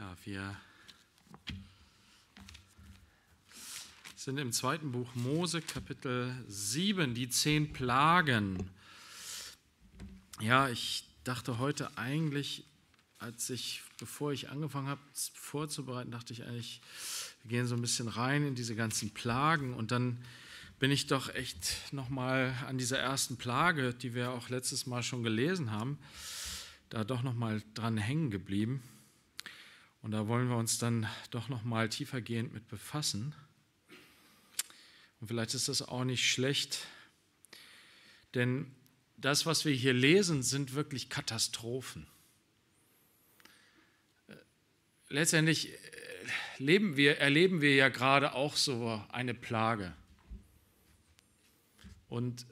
Ja, wir sind im zweiten Buch Mose, Kapitel 7, die zehn Plagen. Ja, ich dachte heute eigentlich, als ich, bevor ich angefangen habe vorzubereiten, dachte ich eigentlich, wir gehen so ein bisschen rein in diese ganzen Plagen und dann bin ich doch echt nochmal an dieser ersten Plage, die wir auch letztes Mal schon gelesen haben, da doch nochmal dran hängen geblieben. Und da wollen wir uns dann doch noch mal tiefergehend mit befassen. Und vielleicht ist das auch nicht schlecht, denn das, was wir hier lesen, sind wirklich Katastrophen. Äh, letztendlich äh, wir, erleben wir ja gerade auch so eine Plage. Und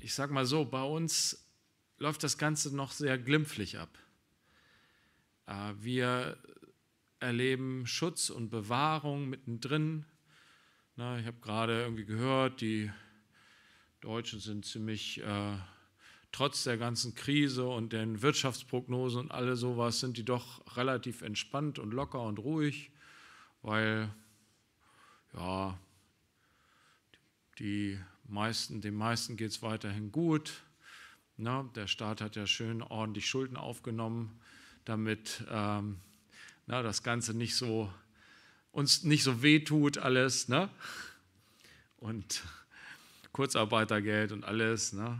ich sage mal so, bei uns läuft das Ganze noch sehr glimpflich ab. Äh, wir erleben Schutz und Bewahrung mittendrin. Na, ich habe gerade irgendwie gehört, die Deutschen sind ziemlich, äh, trotz der ganzen Krise und den Wirtschaftsprognosen und all sowas, sind die doch relativ entspannt und locker und ruhig, weil ja, die meisten, den meisten geht es weiterhin gut. Na, der Staat hat ja schön ordentlich Schulden aufgenommen, damit ähm, na, ne, das Ganze nicht so, uns nicht so wehtut alles. Ne? Und Kurzarbeitergeld und alles. Ne?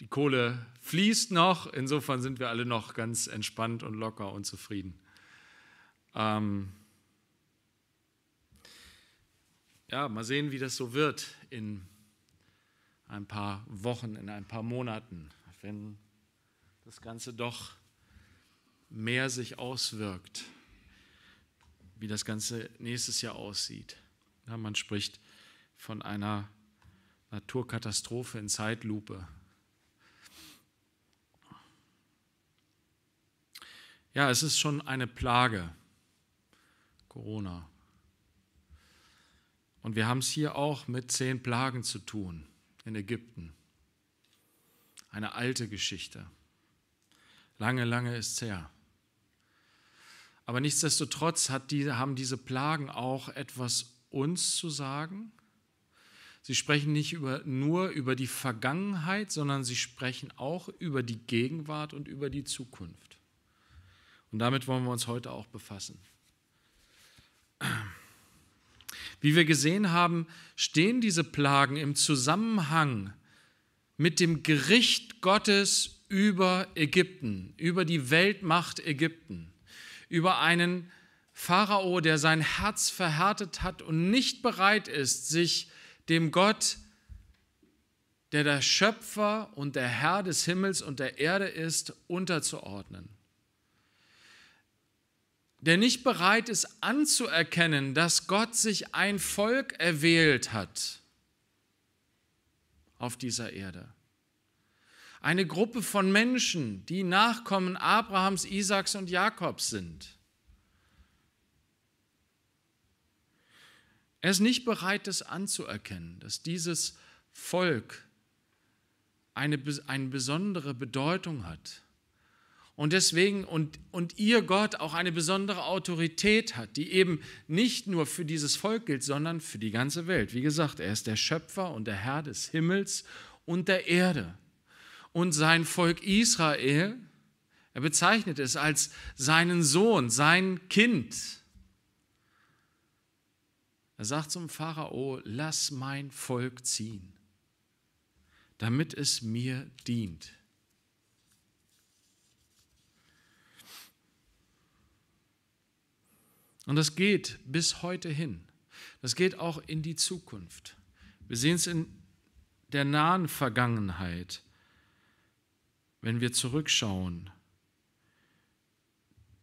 Die Kohle fließt noch, insofern sind wir alle noch ganz entspannt und locker und zufrieden. Ähm ja, mal sehen, wie das so wird in ein paar Wochen, in ein paar Monaten, wenn das Ganze doch mehr sich auswirkt, wie das Ganze nächstes Jahr aussieht. Ja, man spricht von einer Naturkatastrophe in Zeitlupe. Ja, es ist schon eine Plage, Corona. Und wir haben es hier auch mit zehn Plagen zu tun in Ägypten. Eine alte Geschichte. Lange, lange ist es her. Aber nichtsdestotrotz die, haben diese Plagen auch etwas uns zu sagen. Sie sprechen nicht über, nur über die Vergangenheit, sondern sie sprechen auch über die Gegenwart und über die Zukunft. Und damit wollen wir uns heute auch befassen. Wie wir gesehen haben, stehen diese Plagen im Zusammenhang mit dem Gericht Gottes über Ägypten, über die Weltmacht Ägypten über einen Pharao, der sein Herz verhärtet hat und nicht bereit ist, sich dem Gott, der der Schöpfer und der Herr des Himmels und der Erde ist, unterzuordnen. Der nicht bereit ist anzuerkennen, dass Gott sich ein Volk erwählt hat auf dieser Erde eine Gruppe von Menschen, die Nachkommen Abrahams, Isaaks und Jakobs sind. Er ist nicht bereit, das anzuerkennen, dass dieses Volk eine, eine besondere Bedeutung hat und deswegen und, und ihr Gott auch eine besondere Autorität hat, die eben nicht nur für dieses Volk gilt, sondern für die ganze Welt. Wie gesagt, er ist der Schöpfer und der Herr des Himmels und der Erde und sein Volk Israel, er bezeichnet es als seinen Sohn, sein Kind. Er sagt zum Pharao, lass mein Volk ziehen, damit es mir dient. Und das geht bis heute hin. Das geht auch in die Zukunft. Wir sehen es in der nahen Vergangenheit wenn wir zurückschauen,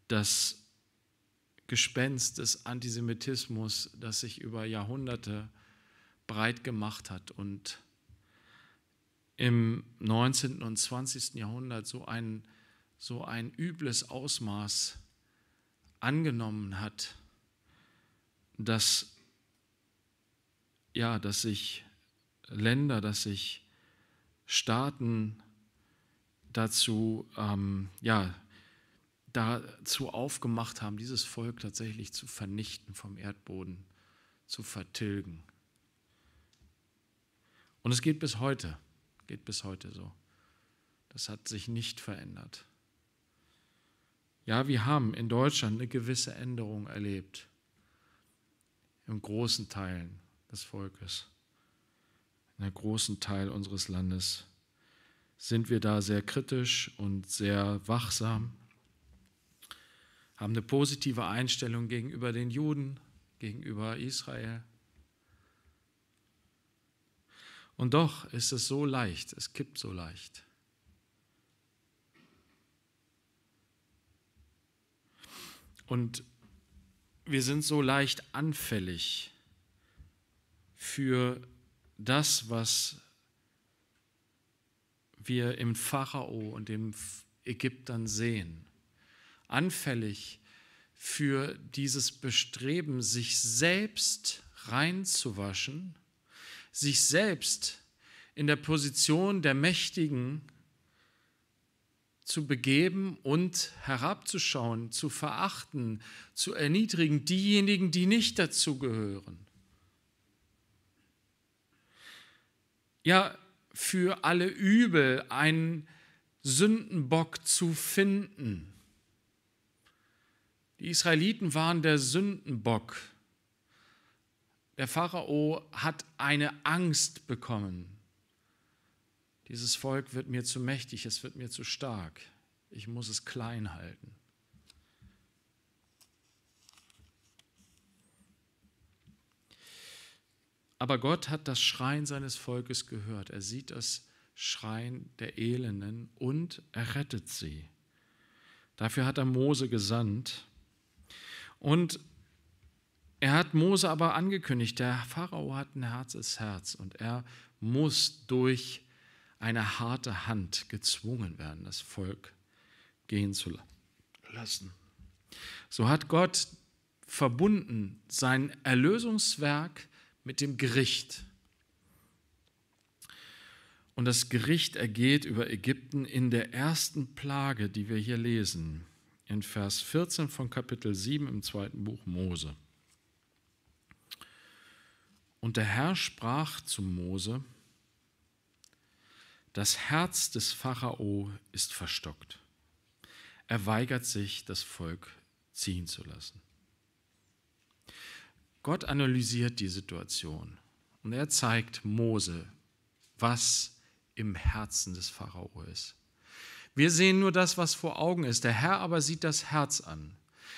das Gespenst des Antisemitismus, das sich über Jahrhunderte breit gemacht hat und im 19. und 20. Jahrhundert so ein, so ein übles Ausmaß angenommen hat, dass, ja, dass sich Länder, dass sich Staaten dazu, ähm, ja, dazu aufgemacht haben, dieses Volk tatsächlich zu vernichten, vom Erdboden zu vertilgen. Und es geht bis heute, geht bis heute so. Das hat sich nicht verändert. Ja, wir haben in Deutschland eine gewisse Änderung erlebt, im großen Teilen des Volkes, in einem großen Teil unseres Landes sind wir da sehr kritisch und sehr wachsam, haben eine positive Einstellung gegenüber den Juden, gegenüber Israel. Und doch ist es so leicht, es kippt so leicht. Und wir sind so leicht anfällig für das, was wir im Pharao und dem Ägyptern sehen. Anfällig für dieses Bestreben, sich selbst reinzuwaschen, sich selbst in der Position der Mächtigen zu begeben und herabzuschauen, zu verachten, zu erniedrigen, diejenigen, die nicht dazu gehören. Ja, für alle Übel einen Sündenbock zu finden. Die Israeliten waren der Sündenbock. Der Pharao hat eine Angst bekommen. Dieses Volk wird mir zu mächtig, es wird mir zu stark. Ich muss es klein halten. Aber Gott hat das Schreien seines Volkes gehört. Er sieht das Schreien der Elenden und er rettet sie. Dafür hat er Mose gesandt. Und er hat Mose aber angekündigt, der Pharao hat ein herzes Herz und er muss durch eine harte Hand gezwungen werden, das Volk gehen zu lassen. So hat Gott verbunden sein Erlösungswerk mit dem Gericht. Und das Gericht ergeht über Ägypten in der ersten Plage, die wir hier lesen, in Vers 14 von Kapitel 7 im zweiten Buch Mose. Und der Herr sprach zu Mose, das Herz des Pharao ist verstockt. Er weigert sich, das Volk ziehen zu lassen. Gott analysiert die Situation und er zeigt Mose, was im Herzen des Pharao ist. Wir sehen nur das, was vor Augen ist. Der Herr aber sieht das Herz an.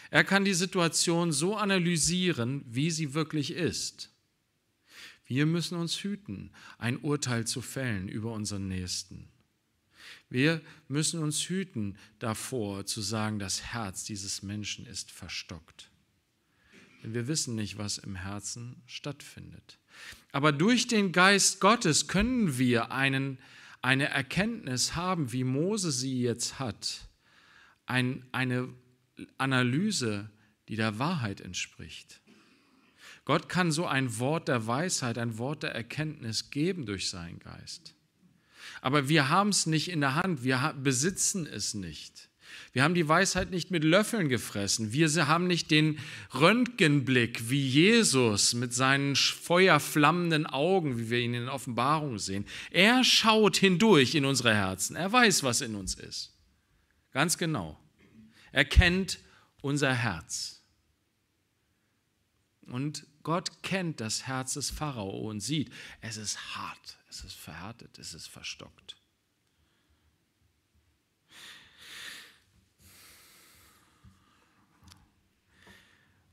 Er kann die Situation so analysieren, wie sie wirklich ist. Wir müssen uns hüten, ein Urteil zu fällen über unseren Nächsten. Wir müssen uns hüten davor zu sagen, das Herz dieses Menschen ist verstockt denn wir wissen nicht, was im Herzen stattfindet. Aber durch den Geist Gottes können wir einen, eine Erkenntnis haben, wie Mose sie jetzt hat, ein, eine Analyse, die der Wahrheit entspricht. Gott kann so ein Wort der Weisheit, ein Wort der Erkenntnis geben durch seinen Geist. Aber wir haben es nicht in der Hand, wir besitzen es nicht. Wir haben die Weisheit nicht mit Löffeln gefressen. Wir haben nicht den Röntgenblick wie Jesus mit seinen feuerflammenden Augen, wie wir ihn in Offenbarung sehen. Er schaut hindurch in unsere Herzen. Er weiß, was in uns ist. Ganz genau. Er kennt unser Herz. Und Gott kennt das Herz des Pharao und sieht, es ist hart, es ist verhärtet, es ist verstockt.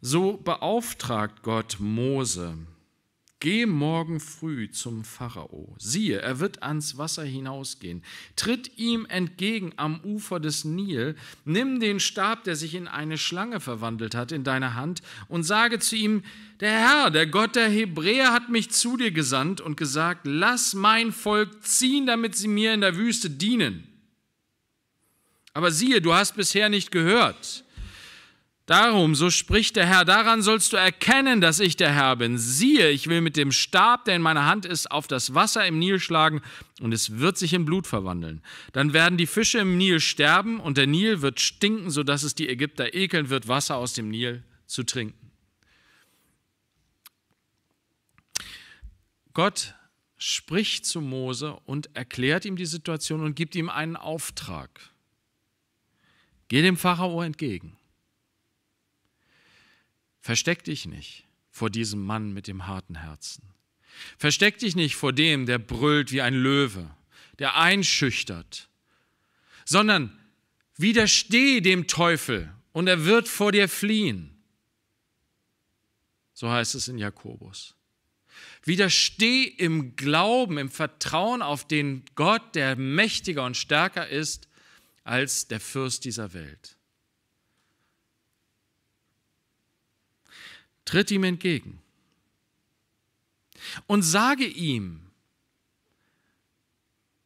So beauftragt Gott Mose, geh morgen früh zum Pharao. Siehe, er wird ans Wasser hinausgehen. Tritt ihm entgegen am Ufer des Nil, nimm den Stab, der sich in eine Schlange verwandelt hat, in deine Hand und sage zu ihm, der Herr, der Gott der Hebräer hat mich zu dir gesandt und gesagt, lass mein Volk ziehen, damit sie mir in der Wüste dienen. Aber siehe, du hast bisher nicht gehört Darum, so spricht der Herr, daran sollst du erkennen, dass ich der Herr bin. Siehe, ich will mit dem Stab, der in meiner Hand ist, auf das Wasser im Nil schlagen, und es wird sich in Blut verwandeln. Dann werden die Fische im Nil sterben, und der Nil wird stinken, sodass es die Ägypter ekeln wird, Wasser aus dem Nil zu trinken. Gott spricht zu Mose und erklärt ihm die Situation und gibt ihm einen Auftrag. Geh dem Pharao entgegen Versteck dich nicht vor diesem Mann mit dem harten Herzen. Versteck dich nicht vor dem, der brüllt wie ein Löwe, der einschüchtert, sondern widersteh dem Teufel und er wird vor dir fliehen. So heißt es in Jakobus. Widersteh im Glauben, im Vertrauen auf den Gott, der mächtiger und stärker ist als der Fürst dieser Welt. Tritt ihm entgegen und sage ihm,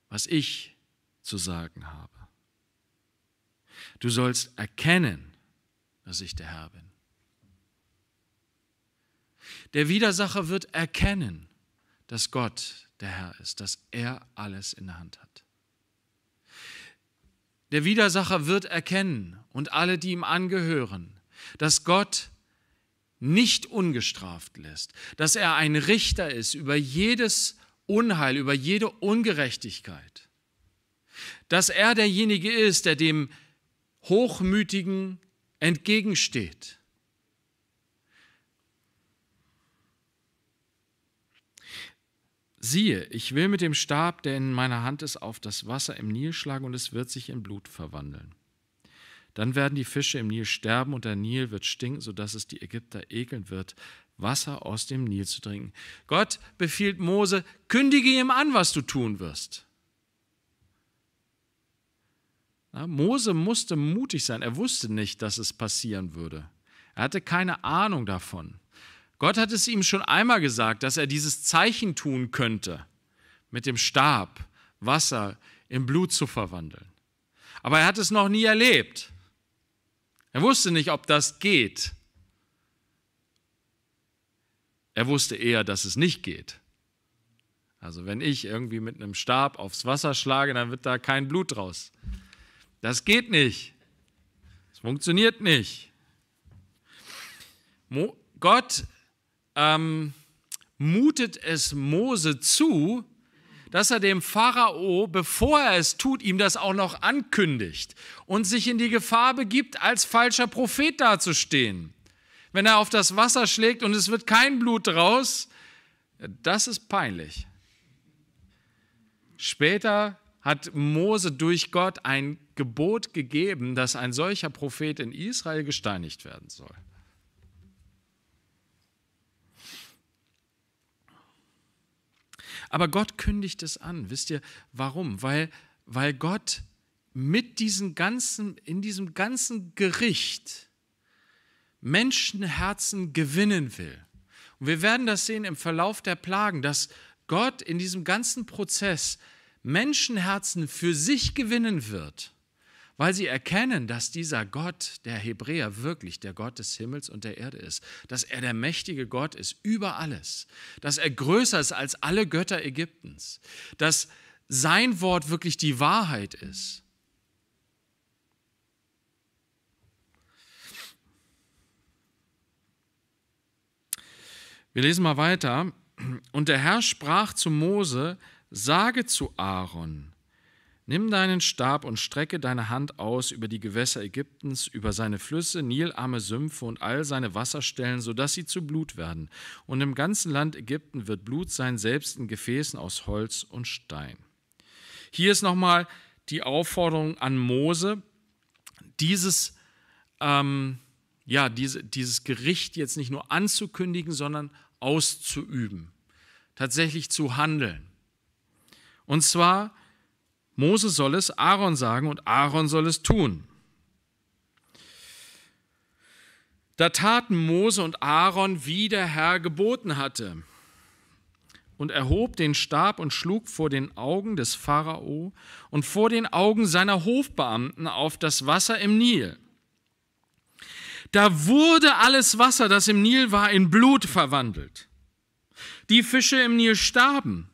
was ich zu sagen habe. Du sollst erkennen, dass ich der Herr bin. Der Widersacher wird erkennen, dass Gott der Herr ist, dass er alles in der Hand hat. Der Widersacher wird erkennen und alle, die ihm angehören, dass Gott nicht ungestraft lässt, dass er ein Richter ist über jedes Unheil, über jede Ungerechtigkeit, dass er derjenige ist, der dem Hochmütigen entgegensteht. Siehe, ich will mit dem Stab, der in meiner Hand ist, auf das Wasser im Nil schlagen und es wird sich in Blut verwandeln. Dann werden die Fische im Nil sterben und der Nil wird stinken, sodass es die Ägypter ekeln wird, Wasser aus dem Nil zu trinken. Gott befiehlt Mose, kündige ihm an, was du tun wirst. Na, Mose musste mutig sein. Er wusste nicht, dass es passieren würde. Er hatte keine Ahnung davon. Gott hat es ihm schon einmal gesagt, dass er dieses Zeichen tun könnte, mit dem Stab Wasser in Blut zu verwandeln. Aber er hat es noch nie erlebt. Er wusste nicht, ob das geht. Er wusste eher, dass es nicht geht. Also wenn ich irgendwie mit einem Stab aufs Wasser schlage, dann wird da kein Blut draus. Das geht nicht. Es funktioniert nicht. Mo Gott ähm, mutet es Mose zu, dass er dem Pharao, bevor er es tut, ihm das auch noch ankündigt und sich in die Gefahr begibt, als falscher Prophet dazustehen. Wenn er auf das Wasser schlägt und es wird kein Blut draus, das ist peinlich. Später hat Mose durch Gott ein Gebot gegeben, dass ein solcher Prophet in Israel gesteinigt werden soll. Aber Gott kündigt es an. Wisst ihr warum? Weil, weil Gott mit diesem ganzen, in diesem ganzen Gericht Menschenherzen gewinnen will. Und wir werden das sehen im Verlauf der Plagen, dass Gott in diesem ganzen Prozess Menschenherzen für sich gewinnen wird weil sie erkennen, dass dieser Gott, der Hebräer, wirklich der Gott des Himmels und der Erde ist, dass er der mächtige Gott ist über alles, dass er größer ist als alle Götter Ägyptens, dass sein Wort wirklich die Wahrheit ist. Wir lesen mal weiter. Und der Herr sprach zu Mose, sage zu Aaron, Nimm deinen Stab und strecke deine Hand aus über die Gewässer Ägyptens, über seine Flüsse, Nilarme, Sümpfe und all seine Wasserstellen, sodass sie zu Blut werden. Und im ganzen Land Ägypten wird Blut sein, selbst in Gefäßen aus Holz und Stein. Hier ist nochmal die Aufforderung an Mose, dieses, ähm, ja, diese, dieses Gericht jetzt nicht nur anzukündigen, sondern auszuüben, tatsächlich zu handeln. Und zwar Mose soll es Aaron sagen und Aaron soll es tun. Da taten Mose und Aaron, wie der Herr geboten hatte, und erhob den Stab und schlug vor den Augen des Pharao und vor den Augen seiner Hofbeamten auf das Wasser im Nil. Da wurde alles Wasser, das im Nil war, in Blut verwandelt. Die Fische im Nil starben.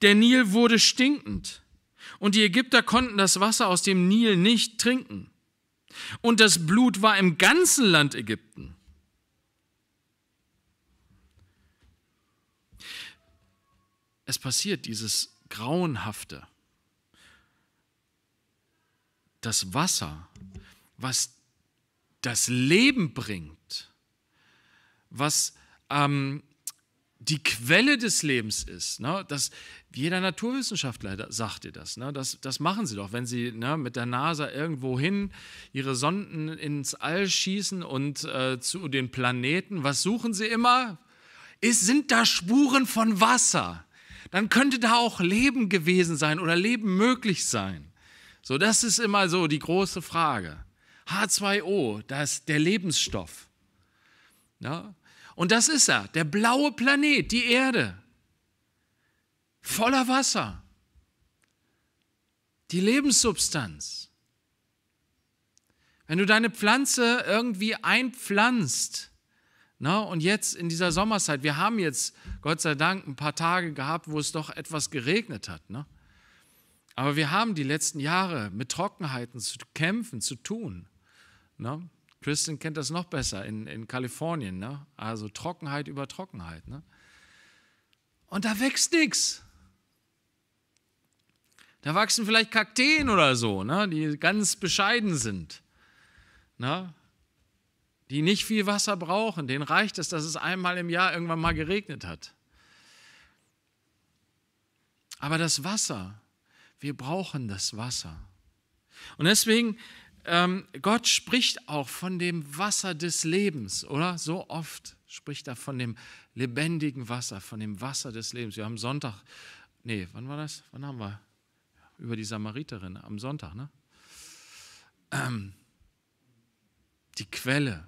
Der Nil wurde stinkend. Und die Ägypter konnten das Wasser aus dem Nil nicht trinken. Und das Blut war im ganzen Land Ägypten. Es passiert dieses Grauenhafte. Das Wasser, was das Leben bringt, was ähm, die Quelle des Lebens ist. Ne? Das, jeder Naturwissenschaftler sagt dir das, ne? das. Das machen sie doch, wenn sie ne, mit der NASA irgendwo hin ihre Sonden ins All schießen und äh, zu den Planeten. Was suchen sie immer? Ist, sind da Spuren von Wasser? Dann könnte da auch Leben gewesen sein oder Leben möglich sein. So, das ist immer so die große Frage. H2O, das ist der Lebensstoff. Ja? Ne? Und das ist er, der blaue Planet, die Erde, voller Wasser, die Lebenssubstanz. Wenn du deine Pflanze irgendwie einpflanzt, na, und jetzt in dieser Sommerzeit, wir haben jetzt Gott sei Dank ein paar Tage gehabt, wo es doch etwas geregnet hat. Ne? Aber wir haben die letzten Jahre mit Trockenheiten zu kämpfen, zu tun. Ne? Kristen kennt das noch besser in, in Kalifornien, ne? also Trockenheit über Trockenheit. Ne? Und da wächst nichts. Da wachsen vielleicht Kakteen oder so, ne? die ganz bescheiden sind, ne? die nicht viel Wasser brauchen. Denen reicht es, dass es einmal im Jahr irgendwann mal geregnet hat. Aber das Wasser, wir brauchen das Wasser. Und deswegen ähm, Gott spricht auch von dem Wasser des Lebens, oder? So oft spricht er von dem lebendigen Wasser, von dem Wasser des Lebens. Wir haben Sonntag, nee, wann war das? Wann haben wir? Über die Samariterin am Sonntag, ne? Ähm, die Quelle,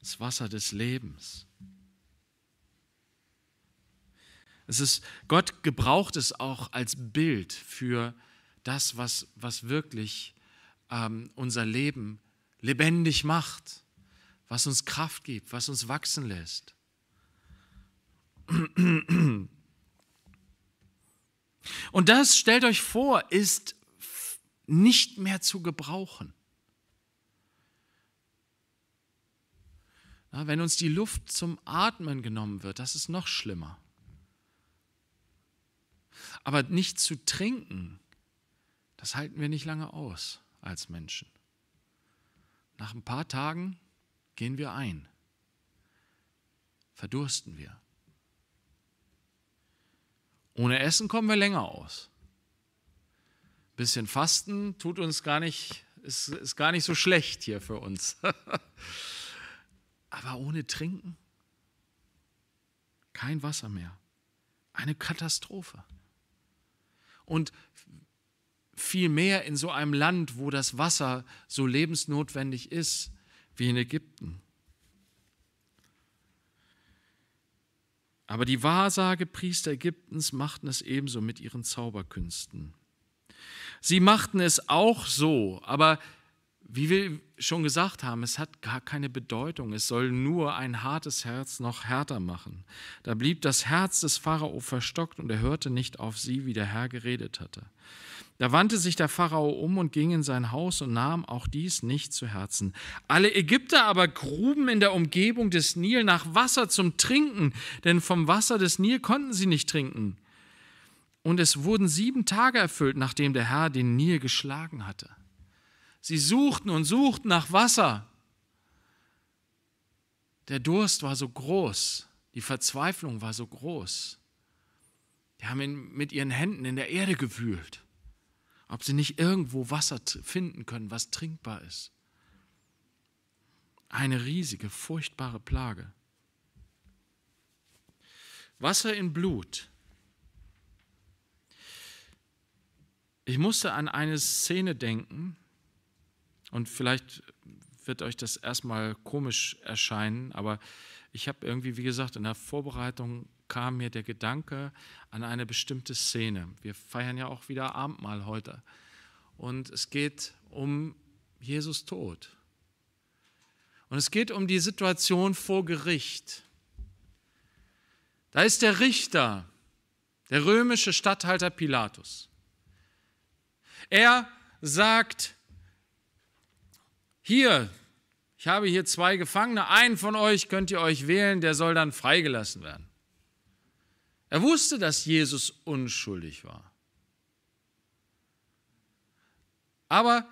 das Wasser des Lebens. Es ist, Gott gebraucht es auch als Bild für das, was, was wirklich ähm, unser Leben lebendig macht, was uns Kraft gibt, was uns wachsen lässt. Und das, stellt euch vor, ist nicht mehr zu gebrauchen. wenn uns die Luft zum Atmen genommen wird, das ist noch schlimmer. Aber nicht zu trinken, das halten wir nicht lange aus als Menschen. Nach ein paar Tagen gehen wir ein, verdursten wir. Ohne Essen kommen wir länger aus. Ein bisschen Fasten tut uns gar nicht, ist, ist gar nicht so schlecht hier für uns. Aber ohne Trinken? Kein Wasser mehr. Eine Katastrophe. Und vielmehr in so einem Land, wo das Wasser so lebensnotwendig ist wie in Ägypten. Aber die Wahrsagepriester Ägyptens machten es ebenso mit ihren Zauberkünsten. Sie machten es auch so, aber wie wir schon gesagt haben, es hat gar keine Bedeutung. Es soll nur ein hartes Herz noch härter machen. Da blieb das Herz des Pharao verstockt und er hörte nicht auf sie, wie der Herr geredet hatte. Da wandte sich der Pharao um und ging in sein Haus und nahm auch dies nicht zu Herzen. Alle Ägypter aber gruben in der Umgebung des Nil nach Wasser zum Trinken, denn vom Wasser des Nil konnten sie nicht trinken. Und es wurden sieben Tage erfüllt, nachdem der Herr den Nil geschlagen hatte. Sie suchten und suchten nach Wasser. Der Durst war so groß, die Verzweiflung war so groß. Die haben mit ihren Händen in der Erde gewühlt, ob sie nicht irgendwo Wasser finden können, was trinkbar ist. Eine riesige, furchtbare Plage. Wasser in Blut. Ich musste an eine Szene denken, und vielleicht wird euch das erstmal komisch erscheinen, aber ich habe irgendwie, wie gesagt, in der Vorbereitung kam mir der Gedanke an eine bestimmte Szene. Wir feiern ja auch wieder Abendmahl heute. Und es geht um Jesus Tod. Und es geht um die Situation vor Gericht. Da ist der Richter, der römische Statthalter Pilatus. Er sagt, hier, ich habe hier zwei Gefangene, einen von euch könnt ihr euch wählen, der soll dann freigelassen werden. Er wusste, dass Jesus unschuldig war. Aber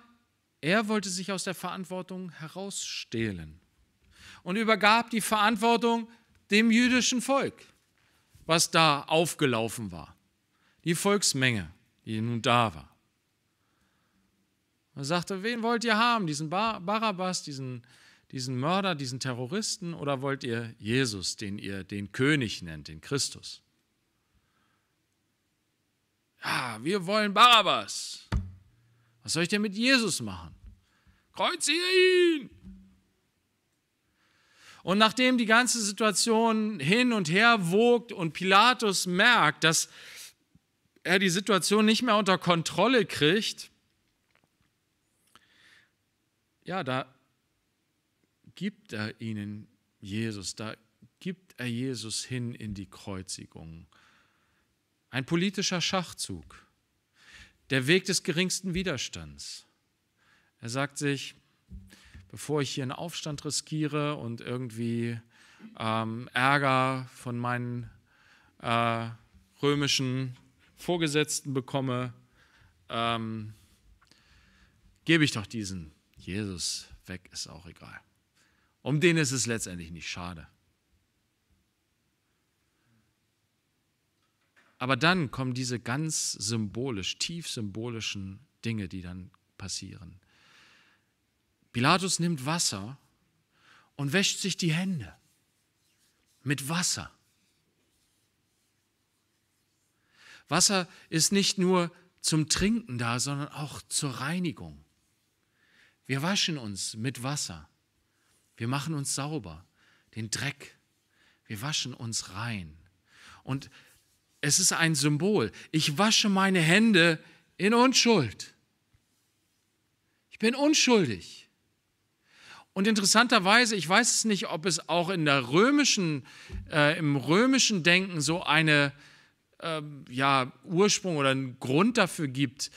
er wollte sich aus der Verantwortung herausstehlen und übergab die Verantwortung dem jüdischen Volk, was da aufgelaufen war, die Volksmenge, die nun da war. Er sagte, wen wollt ihr haben? Diesen Bar Barabbas, diesen, diesen Mörder, diesen Terroristen oder wollt ihr Jesus, den ihr den König nennt, den Christus? Ja, wir wollen Barabbas. Was soll ich denn mit Jesus machen? Kreuzige ihn! Und nachdem die ganze Situation hin und her wogt und Pilatus merkt, dass er die Situation nicht mehr unter Kontrolle kriegt, ja, da gibt er ihnen Jesus, da gibt er Jesus hin in die Kreuzigung. Ein politischer Schachzug, der Weg des geringsten Widerstands. Er sagt sich, bevor ich hier einen Aufstand riskiere und irgendwie ähm, Ärger von meinen äh, römischen Vorgesetzten bekomme, ähm, gebe ich doch diesen Jesus weg ist auch egal. Um den ist es letztendlich nicht schade. Aber dann kommen diese ganz symbolisch, tief symbolischen Dinge, die dann passieren. Pilatus nimmt Wasser und wäscht sich die Hände mit Wasser. Wasser ist nicht nur zum Trinken da, sondern auch zur Reinigung. Wir waschen uns mit Wasser. Wir machen uns sauber, den Dreck. Wir waschen uns rein. Und es ist ein Symbol. Ich wasche meine Hände in Unschuld. Ich bin unschuldig. Und interessanterweise, ich weiß es nicht, ob es auch in der römischen, äh, im römischen Denken so eine äh, ja, Ursprung oder einen Grund dafür gibt,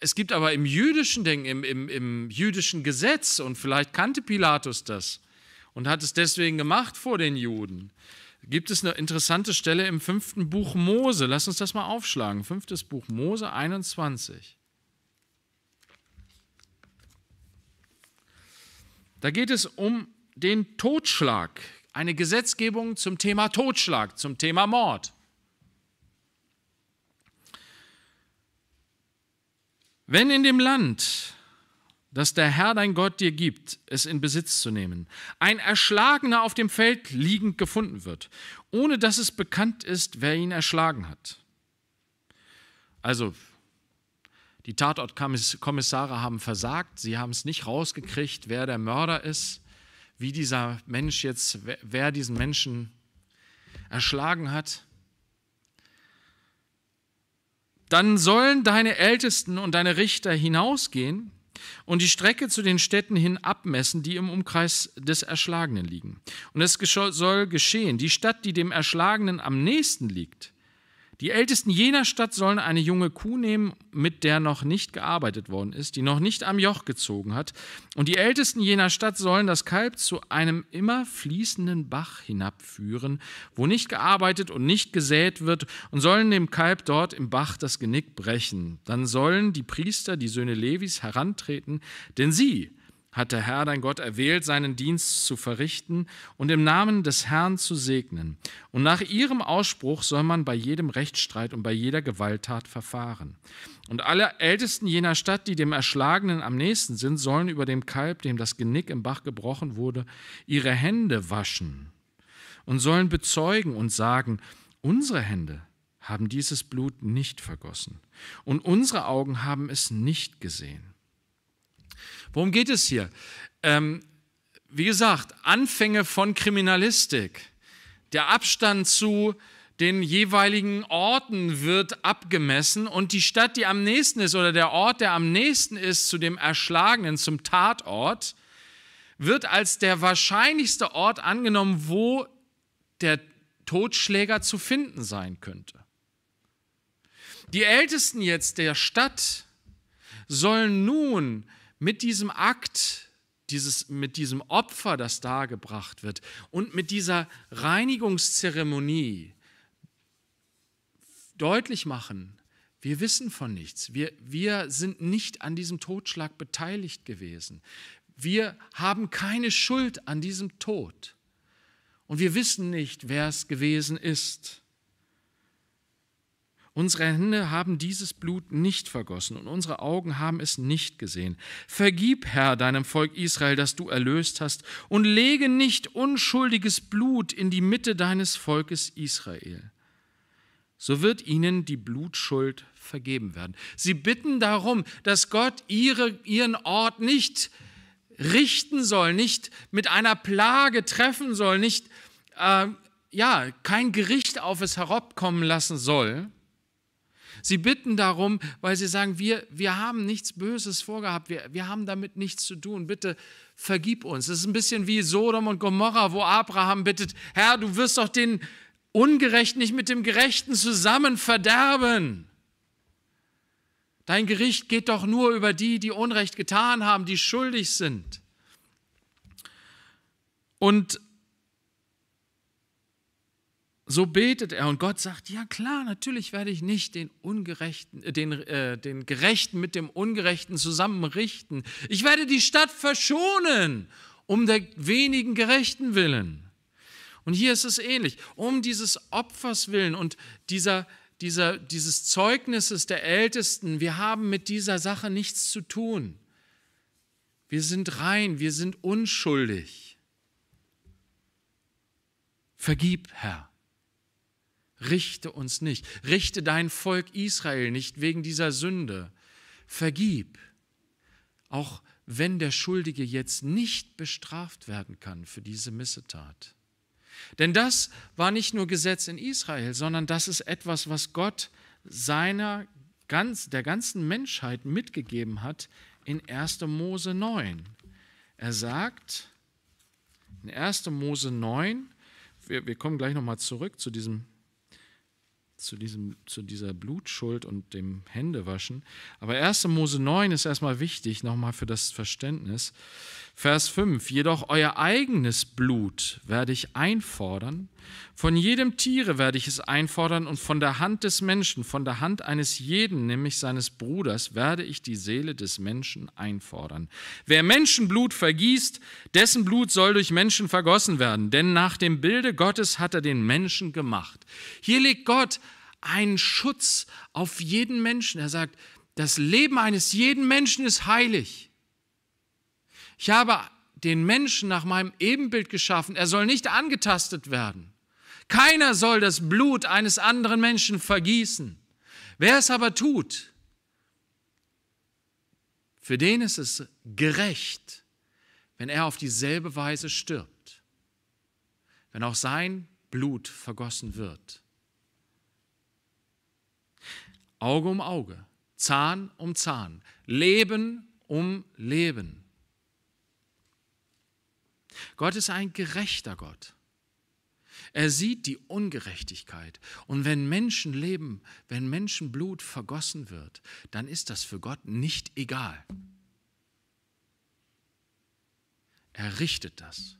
es gibt aber im jüdischen Denken, im, im, im jüdischen Gesetz, und vielleicht kannte Pilatus das und hat es deswegen gemacht vor den Juden, gibt es eine interessante Stelle im fünften Buch Mose. Lass uns das mal aufschlagen. Fünftes Buch Mose 21. Da geht es um den Totschlag, eine Gesetzgebung zum Thema Totschlag, zum Thema Mord. Wenn in dem Land, das der Herr dein Gott dir gibt, es in Besitz zu nehmen, ein Erschlagener auf dem Feld liegend gefunden wird, ohne dass es bekannt ist, wer ihn erschlagen hat. Also, die Tatortkommissare haben versagt, sie haben es nicht rausgekriegt, wer der Mörder ist, wie dieser Mensch jetzt, wer diesen Menschen erschlagen hat. Dann sollen deine Ältesten und deine Richter hinausgehen und die Strecke zu den Städten hin abmessen, die im Umkreis des Erschlagenen liegen. Und es soll geschehen, die Stadt, die dem Erschlagenen am nächsten liegt, die Ältesten jener Stadt sollen eine junge Kuh nehmen, mit der noch nicht gearbeitet worden ist, die noch nicht am Joch gezogen hat. Und die Ältesten jener Stadt sollen das Kalb zu einem immer fließenden Bach hinabführen, wo nicht gearbeitet und nicht gesät wird, und sollen dem Kalb dort im Bach das Genick brechen. Dann sollen die Priester, die Söhne Levis, herantreten, denn sie hat der Herr, dein Gott, erwählt, seinen Dienst zu verrichten und im Namen des Herrn zu segnen. Und nach ihrem Ausspruch soll man bei jedem Rechtsstreit und bei jeder Gewalttat verfahren. Und alle Ältesten jener Stadt, die dem Erschlagenen am nächsten sind, sollen über dem Kalb, dem das Genick im Bach gebrochen wurde, ihre Hände waschen und sollen bezeugen und sagen, unsere Hände haben dieses Blut nicht vergossen und unsere Augen haben es nicht gesehen Worum geht es hier? Ähm, wie gesagt, Anfänge von Kriminalistik. Der Abstand zu den jeweiligen Orten wird abgemessen und die Stadt, die am nächsten ist oder der Ort, der am nächsten ist zu dem Erschlagenen, zum Tatort, wird als der wahrscheinlichste Ort angenommen, wo der Totschläger zu finden sein könnte. Die Ältesten jetzt der Stadt sollen nun mit diesem Akt, dieses, mit diesem Opfer, das dargebracht wird und mit dieser Reinigungszeremonie deutlich machen, wir wissen von nichts. Wir, wir sind nicht an diesem Totschlag beteiligt gewesen. Wir haben keine Schuld an diesem Tod. Und wir wissen nicht, wer es gewesen ist. Unsere Hände haben dieses Blut nicht vergossen und unsere Augen haben es nicht gesehen. Vergib, Herr, deinem Volk Israel, das du erlöst hast, und lege nicht unschuldiges Blut in die Mitte deines Volkes Israel. So wird ihnen die Blutschuld vergeben werden. Sie bitten darum, dass Gott ihre, ihren Ort nicht richten soll, nicht mit einer Plage treffen soll, nicht, äh, ja, kein Gericht auf es herabkommen lassen soll, Sie bitten darum, weil sie sagen, wir, wir haben nichts Böses vorgehabt, wir, wir haben damit nichts zu tun, bitte vergib uns. Das ist ein bisschen wie Sodom und Gomorra, wo Abraham bittet, Herr, du wirst doch den Ungerechten nicht mit dem Gerechten zusammen verderben. Dein Gericht geht doch nur über die, die Unrecht getan haben, die schuldig sind. Und so betet er und Gott sagt, ja klar, natürlich werde ich nicht den, Ungerechten, äh, den, äh, den Gerechten mit dem Ungerechten zusammenrichten. Ich werde die Stadt verschonen, um der wenigen Gerechten willen. Und hier ist es ähnlich, um dieses Opfers willen und dieser, dieser, dieses Zeugnisses der Ältesten, wir haben mit dieser Sache nichts zu tun. Wir sind rein, wir sind unschuldig. Vergib, Herr. Richte uns nicht. Richte dein Volk Israel nicht wegen dieser Sünde. Vergib, auch wenn der Schuldige jetzt nicht bestraft werden kann für diese Missetat. Denn das war nicht nur Gesetz in Israel, sondern das ist etwas, was Gott seiner ganz, der ganzen Menschheit mitgegeben hat in 1. Mose 9. Er sagt in 1. Mose 9, wir, wir kommen gleich nochmal zurück zu diesem zu, diesem, zu dieser Blutschuld und dem Händewaschen. Aber 1. Mose 9 ist erstmal wichtig, nochmal für das Verständnis. Vers 5, jedoch euer eigenes Blut werde ich einfordern, von jedem Tiere werde ich es einfordern und von der Hand des Menschen, von der Hand eines jeden, nämlich seines Bruders, werde ich die Seele des Menschen einfordern. Wer Menschenblut vergießt, dessen Blut soll durch Menschen vergossen werden, denn nach dem Bilde Gottes hat er den Menschen gemacht. Hier legt Gott einen Schutz auf jeden Menschen. Er sagt, das Leben eines jeden Menschen ist heilig. Ich habe den Menschen nach meinem Ebenbild geschaffen. Er soll nicht angetastet werden. Keiner soll das Blut eines anderen Menschen vergießen. Wer es aber tut, für den ist es gerecht, wenn er auf dieselbe Weise stirbt, wenn auch sein Blut vergossen wird. Auge um Auge, Zahn um Zahn, Leben um Leben. Gott ist ein gerechter Gott. Er sieht die Ungerechtigkeit. Und wenn Menschen leben, wenn Menschenblut vergossen wird, dann ist das für Gott nicht egal. Er richtet das.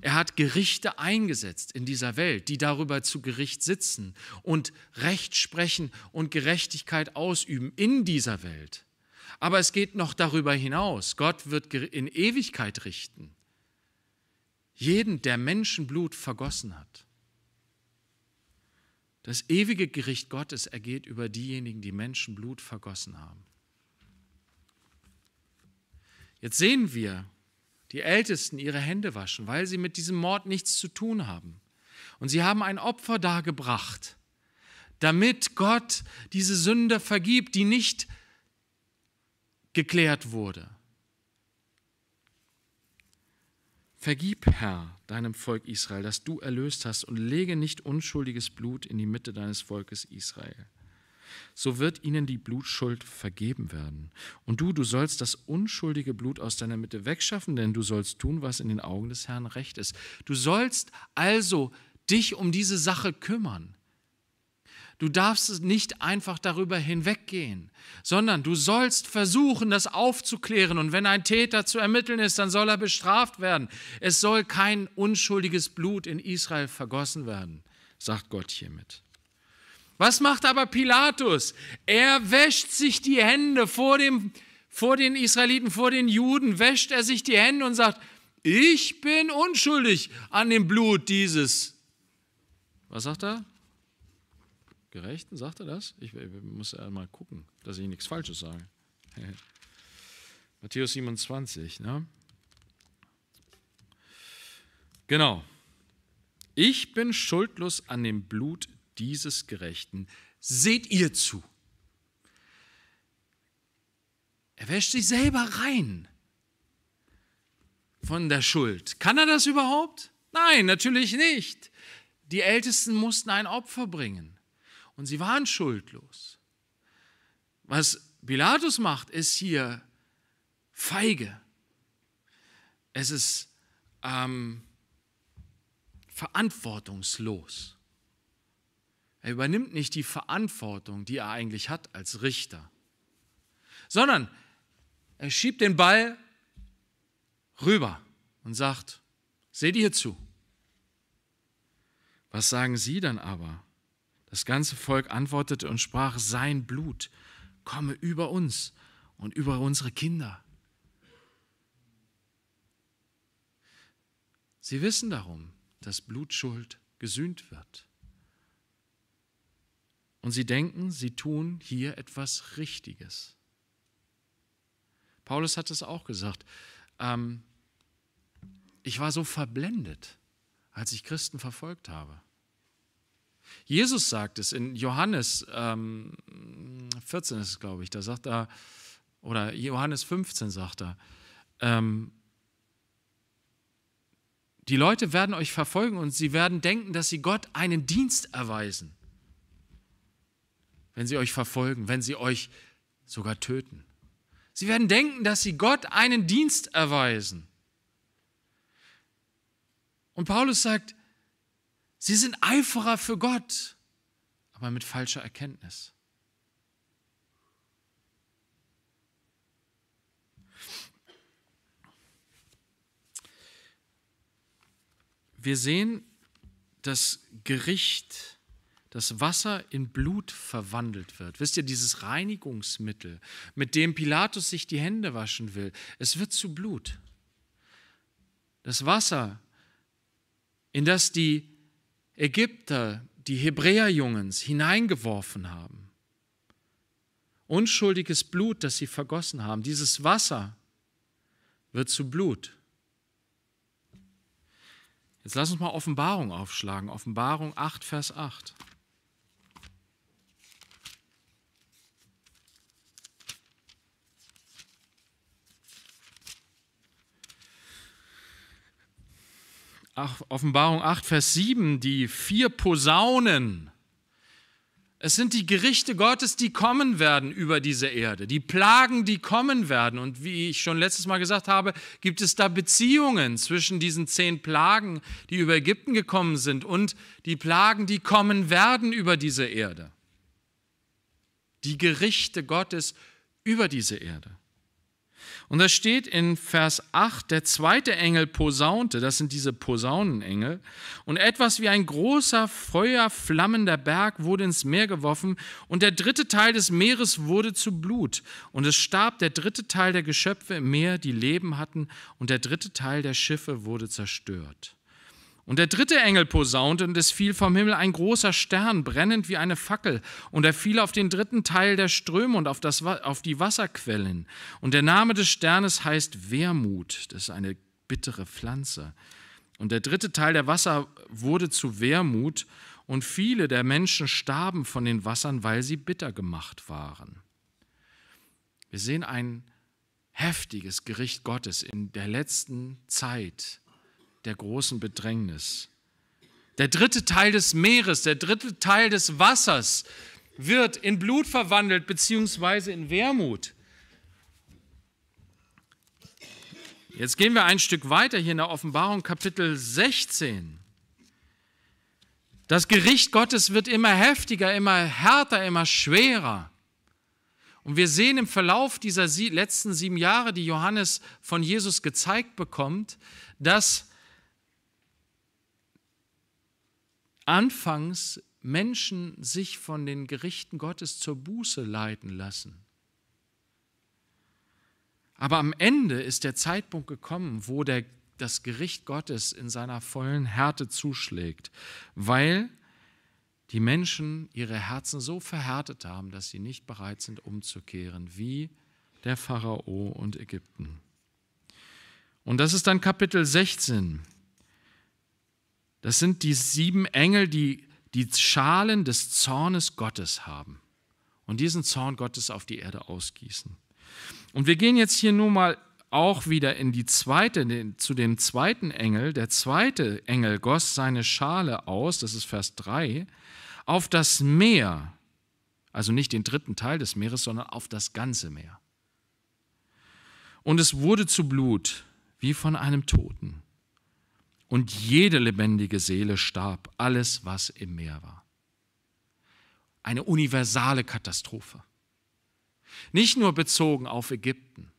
Er hat Gerichte eingesetzt in dieser Welt, die darüber zu Gericht sitzen und Recht sprechen und Gerechtigkeit ausüben in dieser Welt. Aber es geht noch darüber hinaus. Gott wird in Ewigkeit richten. Jeden, der Menschenblut vergossen hat. Das ewige Gericht Gottes ergeht über diejenigen, die Menschenblut vergossen haben. Jetzt sehen wir die Ältesten ihre Hände waschen, weil sie mit diesem Mord nichts zu tun haben. Und sie haben ein Opfer dargebracht, damit Gott diese Sünde vergibt, die nicht geklärt wurde. Vergib, Herr, deinem Volk Israel, dass du erlöst hast, und lege nicht unschuldiges Blut in die Mitte deines Volkes Israel. So wird ihnen die Blutschuld vergeben werden. Und du, du sollst das unschuldige Blut aus deiner Mitte wegschaffen, denn du sollst tun, was in den Augen des Herrn recht ist. Du sollst also dich um diese Sache kümmern. Du darfst nicht einfach darüber hinweggehen, sondern du sollst versuchen, das aufzuklären. Und wenn ein Täter zu ermitteln ist, dann soll er bestraft werden. Es soll kein unschuldiges Blut in Israel vergossen werden, sagt Gott hiermit. Was macht aber Pilatus? Er wäscht sich die Hände vor, dem, vor den Israeliten, vor den Juden, wäscht er sich die Hände und sagt, ich bin unschuldig an dem Blut dieses. Was sagt er? Gerechten, sagt er das? Ich, ich muss einmal gucken, dass ich nichts Falsches sage. Matthäus 27, ne? Genau. Ich bin schuldlos an dem Blut dieses Gerechten. Seht ihr zu. Er wäscht sich selber rein von der Schuld. Kann er das überhaupt? Nein, natürlich nicht. Die Ältesten mussten ein Opfer bringen. Und sie waren schuldlos. Was Pilatus macht, ist hier feige. Es ist ähm, verantwortungslos. Er übernimmt nicht die Verantwortung, die er eigentlich hat als Richter, sondern er schiebt den Ball rüber und sagt, seht ihr zu. Was sagen Sie dann aber? Das ganze Volk antwortete und sprach, sein Blut komme über uns und über unsere Kinder. Sie wissen darum, dass Blutschuld gesühnt wird. Und sie denken, sie tun hier etwas Richtiges. Paulus hat es auch gesagt. Ähm, ich war so verblendet, als ich Christen verfolgt habe. Jesus sagt es in Johannes ähm, 14 ist es, glaube ich, da sagt er, oder Johannes 15 sagt er, ähm, die Leute werden euch verfolgen und sie werden denken, dass sie Gott einen Dienst erweisen, wenn sie euch verfolgen, wenn sie euch sogar töten. Sie werden denken, dass sie Gott einen Dienst erweisen. Und Paulus sagt, Sie sind Eiferer für Gott, aber mit falscher Erkenntnis. Wir sehen das Gericht, das Wasser in Blut verwandelt wird. Wisst ihr, dieses Reinigungsmittel, mit dem Pilatus sich die Hände waschen will, es wird zu Blut. Das Wasser, in das die Ägypter, die Hebräerjungens, hineingeworfen haben. Unschuldiges Blut, das sie vergossen haben. Dieses Wasser wird zu Blut. Jetzt lass uns mal Offenbarung aufschlagen. Offenbarung 8, Vers 8. Offenbarung 8, Vers 7, die vier Posaunen. Es sind die Gerichte Gottes, die kommen werden über diese Erde, die Plagen, die kommen werden. Und wie ich schon letztes Mal gesagt habe, gibt es da Beziehungen zwischen diesen zehn Plagen, die über Ägypten gekommen sind, und die Plagen, die kommen werden über diese Erde. Die Gerichte Gottes über diese Erde. Und da steht in Vers 8, der zweite Engel posaunte, das sind diese Posaunenengel, und etwas wie ein großer, feuerflammender Berg wurde ins Meer geworfen, und der dritte Teil des Meeres wurde zu Blut, und es starb der dritte Teil der Geschöpfe im Meer, die Leben hatten, und der dritte Teil der Schiffe wurde zerstört. Und der dritte Engel posaunte, und es fiel vom Himmel ein großer Stern, brennend wie eine Fackel, und er fiel auf den dritten Teil der Ströme und auf, das, auf die Wasserquellen. Und der Name des Sternes heißt Wermut, das ist eine bittere Pflanze. Und der dritte Teil der Wasser wurde zu Wermut, und viele der Menschen starben von den Wassern, weil sie bitter gemacht waren. Wir sehen ein heftiges Gericht Gottes in der letzten Zeit der großen Bedrängnis. Der dritte Teil des Meeres, der dritte Teil des Wassers wird in Blut verwandelt beziehungsweise in Wermut. Jetzt gehen wir ein Stück weiter hier in der Offenbarung Kapitel 16. Das Gericht Gottes wird immer heftiger, immer härter, immer schwerer. Und wir sehen im Verlauf dieser letzten sieben Jahre, die Johannes von Jesus gezeigt bekommt, dass anfangs Menschen sich von den Gerichten Gottes zur Buße leiten lassen. Aber am Ende ist der Zeitpunkt gekommen, wo der, das Gericht Gottes in seiner vollen Härte zuschlägt, weil die Menschen ihre Herzen so verhärtet haben, dass sie nicht bereit sind, umzukehren, wie der Pharao und Ägypten. Und das ist dann Kapitel 16. Das sind die sieben Engel, die die Schalen des Zornes Gottes haben und diesen Zorn Gottes auf die Erde ausgießen. Und wir gehen jetzt hier nun mal auch wieder in die zweite, zu dem zweiten Engel. Der zweite Engel goss seine Schale aus, das ist Vers 3, auf das Meer, also nicht den dritten Teil des Meeres, sondern auf das ganze Meer. Und es wurde zu Blut, wie von einem Toten und jede lebendige Seele starb, alles, was im Meer war. Eine universale Katastrophe. Nicht nur bezogen auf Ägypten,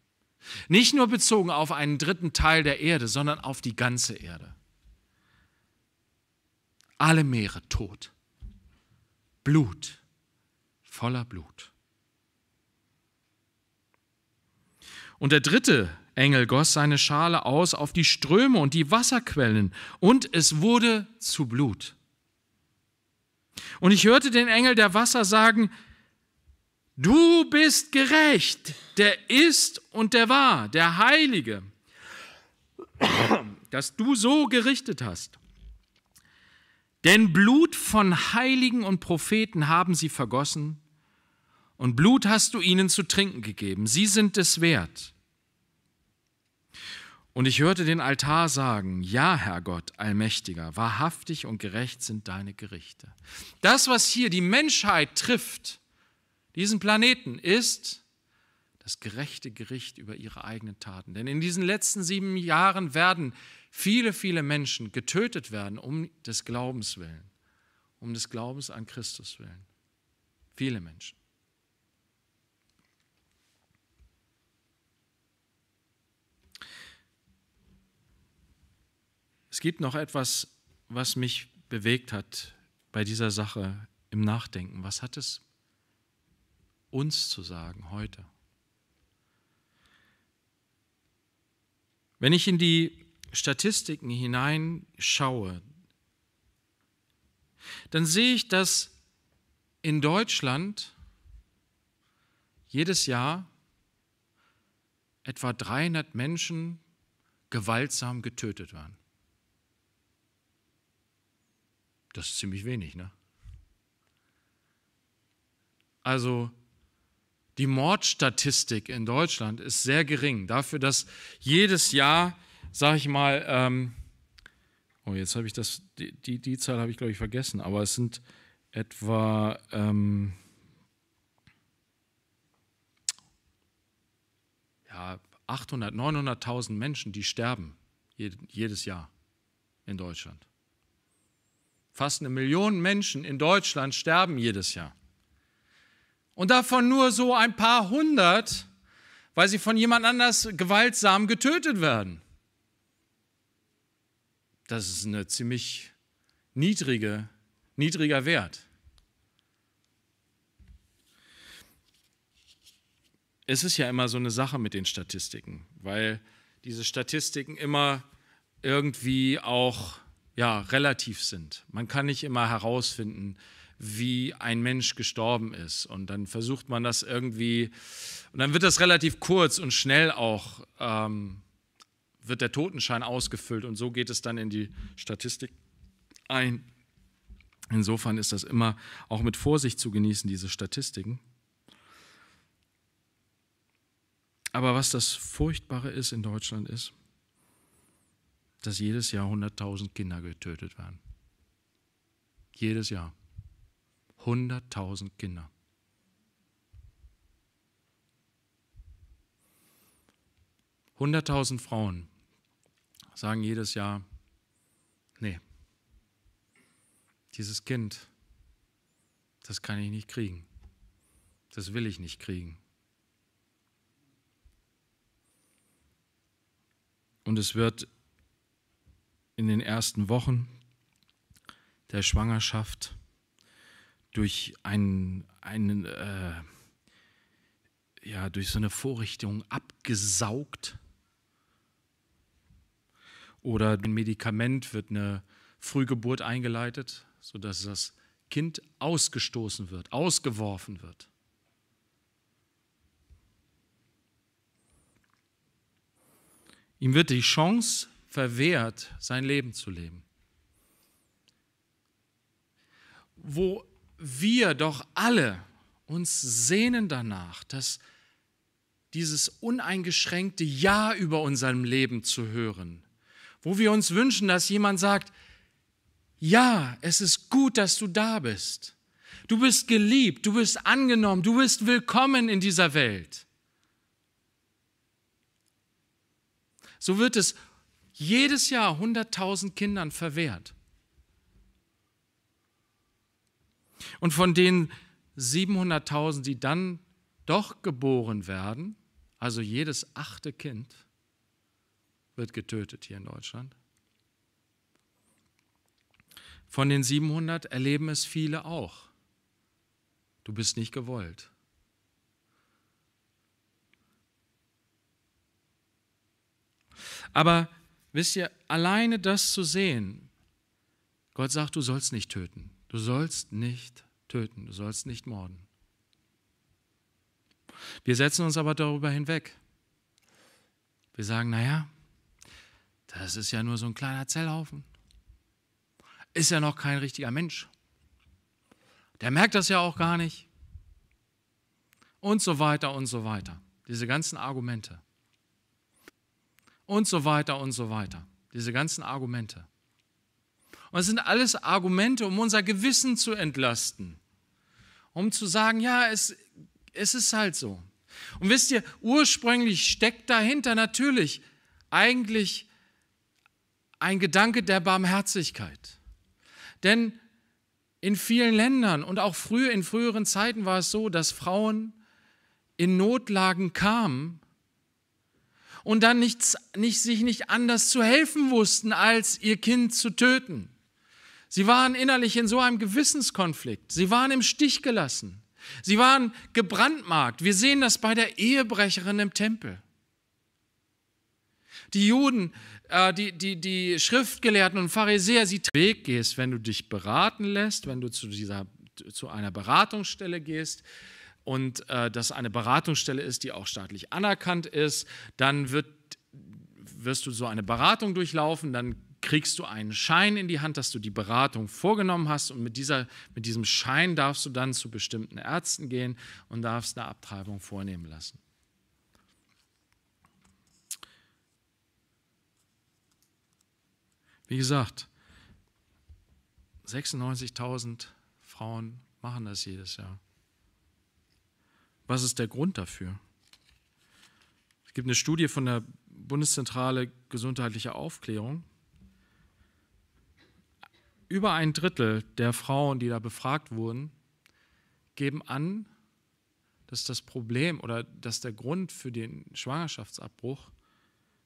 nicht nur bezogen auf einen dritten Teil der Erde, sondern auf die ganze Erde. Alle Meere tot. Blut, voller Blut. Und der dritte Engel goss seine Schale aus auf die Ströme und die Wasserquellen, und es wurde zu Blut. Und ich hörte den Engel der Wasser sagen, Du bist gerecht, der ist und der war, der Heilige, dass du so gerichtet hast. Denn Blut von Heiligen und Propheten haben sie vergossen, und Blut hast du ihnen zu trinken gegeben. Sie sind es wert. Und ich hörte den Altar sagen, ja, Herr Gott, Allmächtiger, wahrhaftig und gerecht sind deine Gerichte. Das, was hier die Menschheit trifft, diesen Planeten, ist das gerechte Gericht über ihre eigenen Taten. Denn in diesen letzten sieben Jahren werden viele, viele Menschen getötet werden, um des Glaubens willen, um des Glaubens an Christus willen. Viele Menschen. Es gibt noch etwas, was mich bewegt hat bei dieser Sache im Nachdenken. Was hat es uns zu sagen heute? Wenn ich in die Statistiken hineinschaue, dann sehe ich, dass in Deutschland jedes Jahr etwa 300 Menschen gewaltsam getötet werden. Das ist ziemlich wenig, ne? Also die Mordstatistik in Deutschland ist sehr gering. Dafür, dass jedes Jahr, sag ich mal, ähm, oh, jetzt habe ich das, die, die, die Zahl habe ich, glaube ich, vergessen, aber es sind etwa, ähm, ja, 800, 900.000 Menschen, die sterben jedes Jahr in Deutschland. Fast eine Million Menschen in Deutschland sterben jedes Jahr. Und davon nur so ein paar hundert, weil sie von jemand anders gewaltsam getötet werden. Das ist eine ziemlich niedrige, niedriger Wert. Es ist ja immer so eine Sache mit den Statistiken, weil diese Statistiken immer irgendwie auch ja, relativ sind. Man kann nicht immer herausfinden, wie ein Mensch gestorben ist. Und dann versucht man das irgendwie, und dann wird das relativ kurz und schnell auch, ähm, wird der Totenschein ausgefüllt und so geht es dann in die Statistik ein. Insofern ist das immer auch mit Vorsicht zu genießen, diese Statistiken. Aber was das Furchtbare ist in Deutschland ist, dass jedes Jahr 100.000 Kinder getötet werden. Jedes Jahr. 100.000 Kinder. Hunderttausend Frauen sagen jedes Jahr, nee, dieses Kind, das kann ich nicht kriegen, das will ich nicht kriegen. Und es wird in den ersten Wochen der Schwangerschaft durch einen, einen äh, ja, durch so eine Vorrichtung abgesaugt. Oder ein Medikament wird eine Frühgeburt eingeleitet, sodass das Kind ausgestoßen wird, ausgeworfen wird. Ihm wird die Chance verwehrt, sein Leben zu leben. Wo wir doch alle uns sehnen danach, dass dieses uneingeschränkte Ja über unserem Leben zu hören, wo wir uns wünschen, dass jemand sagt, ja, es ist gut, dass du da bist. Du bist geliebt, du bist angenommen, du bist willkommen in dieser Welt. So wird es jedes Jahr 100.000 Kindern verwehrt. Und von den 700.000, die dann doch geboren werden, also jedes achte Kind, wird getötet hier in Deutschland. Von den 700 erleben es viele auch. Du bist nicht gewollt. Aber Wisst ihr, alleine das zu sehen, Gott sagt, du sollst nicht töten. Du sollst nicht töten. Du sollst nicht morden. Wir setzen uns aber darüber hinweg. Wir sagen, naja, das ist ja nur so ein kleiner Zellhaufen. Ist ja noch kein richtiger Mensch. Der merkt das ja auch gar nicht. Und so weiter und so weiter. Diese ganzen Argumente und so weiter und so weiter. Diese ganzen Argumente. Und es sind alles Argumente, um unser Gewissen zu entlasten. Um zu sagen, ja, es, es ist halt so. Und wisst ihr, ursprünglich steckt dahinter natürlich eigentlich ein Gedanke der Barmherzigkeit. Denn in vielen Ländern und auch früher in früheren Zeiten war es so, dass Frauen in Notlagen kamen und dann nichts, nicht, sich nicht anders zu helfen wussten, als ihr Kind zu töten. Sie waren innerlich in so einem Gewissenskonflikt. Sie waren im Stich gelassen. Sie waren gebrandmarkt. Wir sehen das bei der Ehebrecherin im Tempel. Die Juden, äh, die, die, die Schriftgelehrten und Pharisäer, sie Weg gehst, wenn du dich beraten lässt, wenn du zu, dieser, zu einer Beratungsstelle gehst, und äh, das eine Beratungsstelle ist, die auch staatlich anerkannt ist, dann wird, wirst du so eine Beratung durchlaufen, dann kriegst du einen Schein in die Hand, dass du die Beratung vorgenommen hast und mit, dieser, mit diesem Schein darfst du dann zu bestimmten Ärzten gehen und darfst eine Abtreibung vornehmen lassen. Wie gesagt, 96.000 Frauen machen das jedes Jahr. Was ist der Grund dafür? Es gibt eine Studie von der Bundeszentrale Gesundheitliche Aufklärung. Über ein Drittel der Frauen, die da befragt wurden, geben an, dass das Problem oder dass der Grund für den Schwangerschaftsabbruch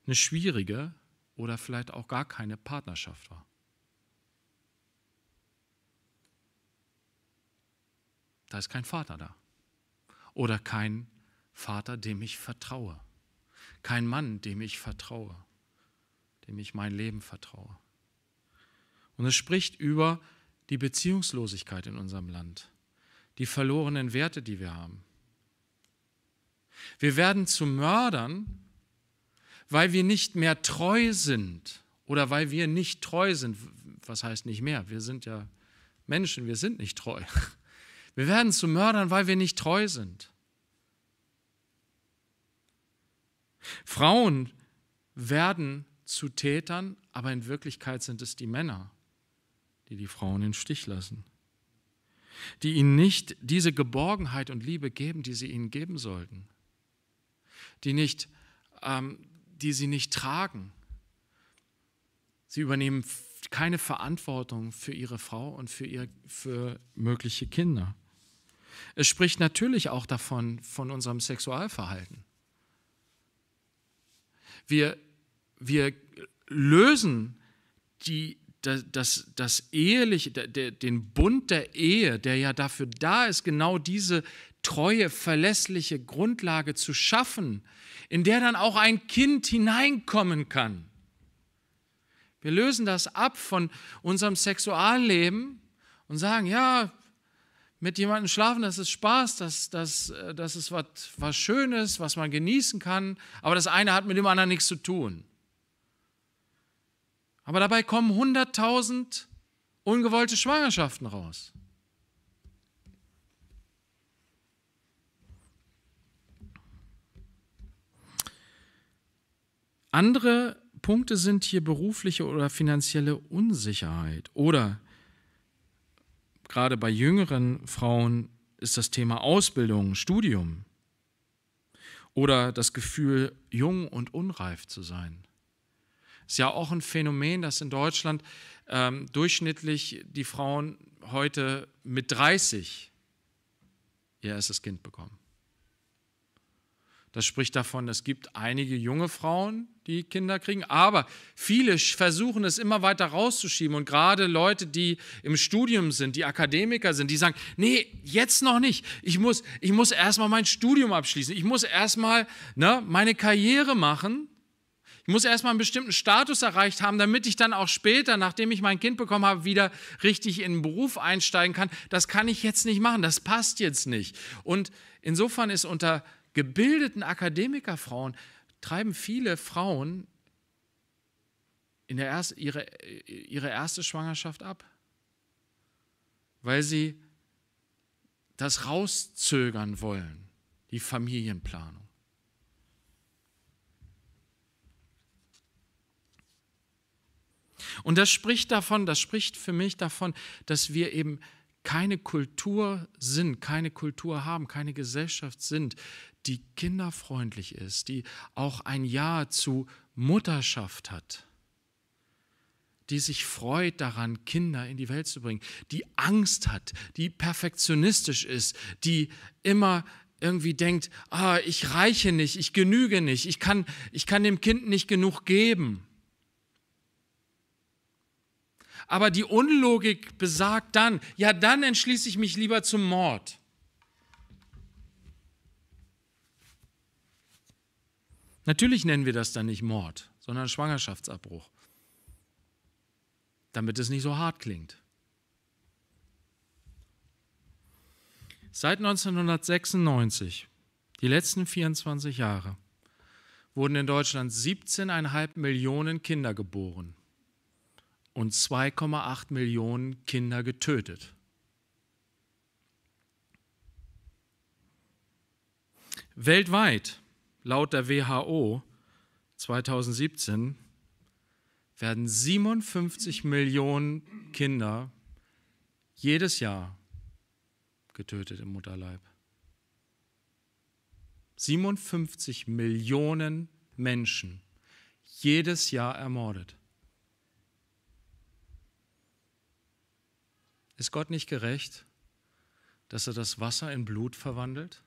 eine schwierige oder vielleicht auch gar keine Partnerschaft war. Da ist kein Vater da oder kein Vater, dem ich vertraue, kein Mann, dem ich vertraue, dem ich mein Leben vertraue. Und es spricht über die Beziehungslosigkeit in unserem Land, die verlorenen Werte, die wir haben. Wir werden zu Mördern, weil wir nicht mehr treu sind oder weil wir nicht treu sind. Was heißt nicht mehr? Wir sind ja Menschen, wir sind nicht treu. Wir werden zu Mördern, weil wir nicht treu sind. Frauen werden zu Tätern, aber in Wirklichkeit sind es die Männer, die die Frauen in Stich lassen, die ihnen nicht diese Geborgenheit und Liebe geben, die sie ihnen geben sollten, die, nicht, ähm, die sie nicht tragen. Sie übernehmen keine Verantwortung für ihre Frau und für, ihr, für mögliche Kinder. Es spricht natürlich auch davon, von unserem Sexualverhalten. Wir, wir lösen die, das, das, das eheliche, der, den Bund der Ehe, der ja dafür da ist, genau diese treue, verlässliche Grundlage zu schaffen, in der dann auch ein Kind hineinkommen kann. Wir lösen das ab von unserem Sexualleben und sagen, ja, mit jemandem schlafen, das ist Spaß, das, das, äh, das ist was, was Schönes, was man genießen kann, aber das eine hat mit dem anderen nichts zu tun. Aber dabei kommen 100.000 ungewollte Schwangerschaften raus. Andere Punkte sind hier berufliche oder finanzielle Unsicherheit oder gerade bei jüngeren Frauen ist das Thema Ausbildung, Studium oder das Gefühl, jung und unreif zu sein. Ist ja auch ein Phänomen, dass in Deutschland ähm, durchschnittlich die Frauen heute mit 30 ihr erstes Kind bekommen. Das spricht davon, es gibt einige junge Frauen, die Kinder kriegen, aber viele versuchen es immer weiter rauszuschieben. Und gerade Leute, die im Studium sind, die Akademiker sind, die sagen, nee, jetzt noch nicht. Ich muss, ich muss erstmal mein Studium abschließen. Ich muss erstmal ne, meine Karriere machen. Ich muss erstmal einen bestimmten Status erreicht haben, damit ich dann auch später, nachdem ich mein Kind bekommen habe, wieder richtig in den Beruf einsteigen kann. Das kann ich jetzt nicht machen, das passt jetzt nicht. Und insofern ist unter gebildeten Akademikerfrauen treiben viele Frauen in der erst, ihre, ihre erste Schwangerschaft ab, weil sie das rauszögern wollen, die Familienplanung. Und das spricht davon, das spricht für mich davon, dass wir eben keine Kultur sind, keine Kultur haben, keine Gesellschaft sind, die kinderfreundlich ist, die auch ein Ja zu Mutterschaft hat, die sich freut daran, Kinder in die Welt zu bringen, die Angst hat, die perfektionistisch ist, die immer irgendwie denkt, ah, ich reiche nicht, ich genüge nicht, ich kann, ich kann dem Kind nicht genug geben. Aber die Unlogik besagt dann, ja, dann entschließe ich mich lieber zum Mord. Natürlich nennen wir das dann nicht Mord, sondern Schwangerschaftsabbruch, damit es nicht so hart klingt. Seit 1996, die letzten 24 Jahre, wurden in Deutschland 17,5 Millionen Kinder geboren und 2,8 Millionen Kinder getötet. Weltweit, laut der WHO 2017, werden 57 Millionen Kinder jedes Jahr getötet im Mutterleib. 57 Millionen Menschen jedes Jahr ermordet. Ist Gott nicht gerecht, dass er das Wasser in Blut verwandelt?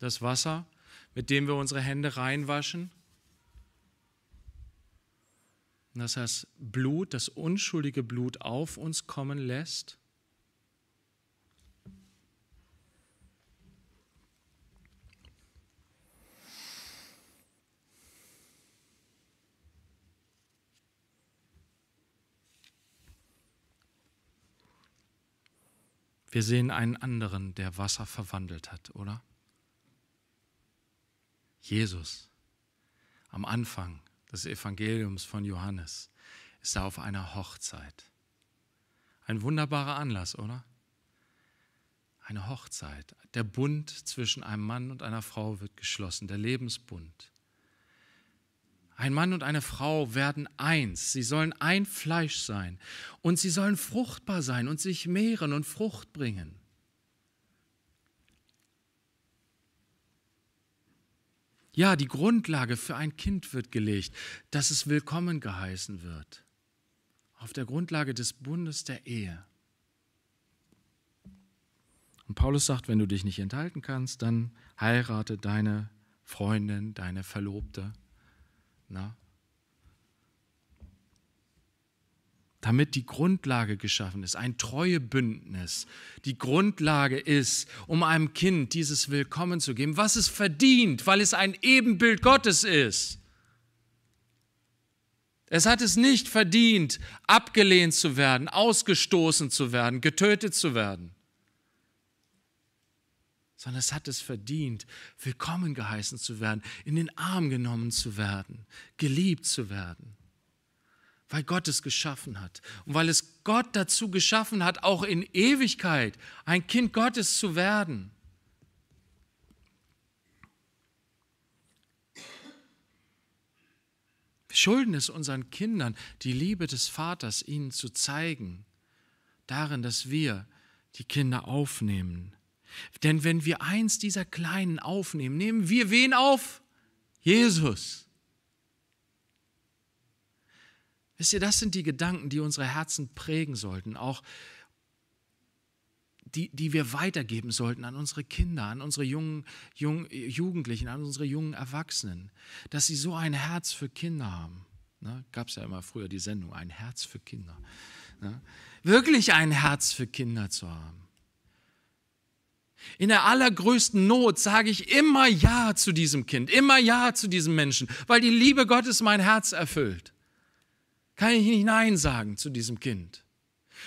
Das Wasser, mit dem wir unsere Hände reinwaschen? Dass er das Blut, das unschuldige Blut auf uns kommen lässt? Wir sehen einen anderen, der Wasser verwandelt hat, oder? Jesus, am Anfang des Evangeliums von Johannes, ist er auf einer Hochzeit. Ein wunderbarer Anlass, oder? Eine Hochzeit. Der Bund zwischen einem Mann und einer Frau wird geschlossen, der Lebensbund. Ein Mann und eine Frau werden eins, sie sollen ein Fleisch sein und sie sollen fruchtbar sein und sich mehren und Frucht bringen. Ja, die Grundlage für ein Kind wird gelegt, dass es willkommen geheißen wird. Auf der Grundlage des Bundes der Ehe. Und Paulus sagt, wenn du dich nicht enthalten kannst, dann heirate deine Freundin, deine Verlobte. Na? damit die Grundlage geschaffen ist, ein Treuebündnis. Die Grundlage ist, um einem Kind dieses Willkommen zu geben, was es verdient, weil es ein Ebenbild Gottes ist. Es hat es nicht verdient, abgelehnt zu werden, ausgestoßen zu werden, getötet zu werden sondern es hat es verdient, willkommen geheißen zu werden, in den Arm genommen zu werden, geliebt zu werden. Weil Gott es geschaffen hat und weil es Gott dazu geschaffen hat, auch in Ewigkeit ein Kind Gottes zu werden. Wir schulden es unseren Kindern, die Liebe des Vaters ihnen zu zeigen, darin, dass wir die Kinder aufnehmen denn wenn wir eins dieser Kleinen aufnehmen, nehmen wir wen auf? Jesus. Wisst ihr, das sind die Gedanken, die unsere Herzen prägen sollten, auch die, die wir weitergeben sollten an unsere Kinder, an unsere jungen, jungen Jugendlichen, an unsere jungen Erwachsenen, dass sie so ein Herz für Kinder haben. Ne? Gab es ja immer früher die Sendung, ein Herz für Kinder. Ne? Wirklich ein Herz für Kinder zu haben. In der allergrößten Not sage ich immer Ja zu diesem Kind, immer Ja zu diesem Menschen, weil die Liebe Gottes mein Herz erfüllt. Kann ich nicht Nein sagen zu diesem Kind.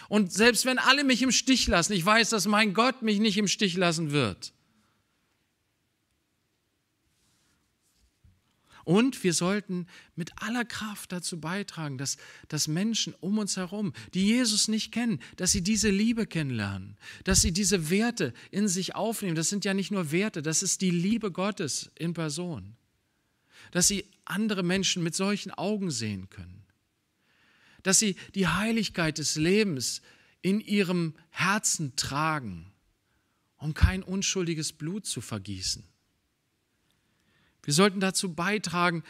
Und selbst wenn alle mich im Stich lassen, ich weiß, dass mein Gott mich nicht im Stich lassen wird. Und wir sollten mit aller Kraft dazu beitragen, dass, dass Menschen um uns herum, die Jesus nicht kennen, dass sie diese Liebe kennenlernen, dass sie diese Werte in sich aufnehmen. Das sind ja nicht nur Werte, das ist die Liebe Gottes in Person. Dass sie andere Menschen mit solchen Augen sehen können. Dass sie die Heiligkeit des Lebens in ihrem Herzen tragen, um kein unschuldiges Blut zu vergießen wir sollten dazu beitragen,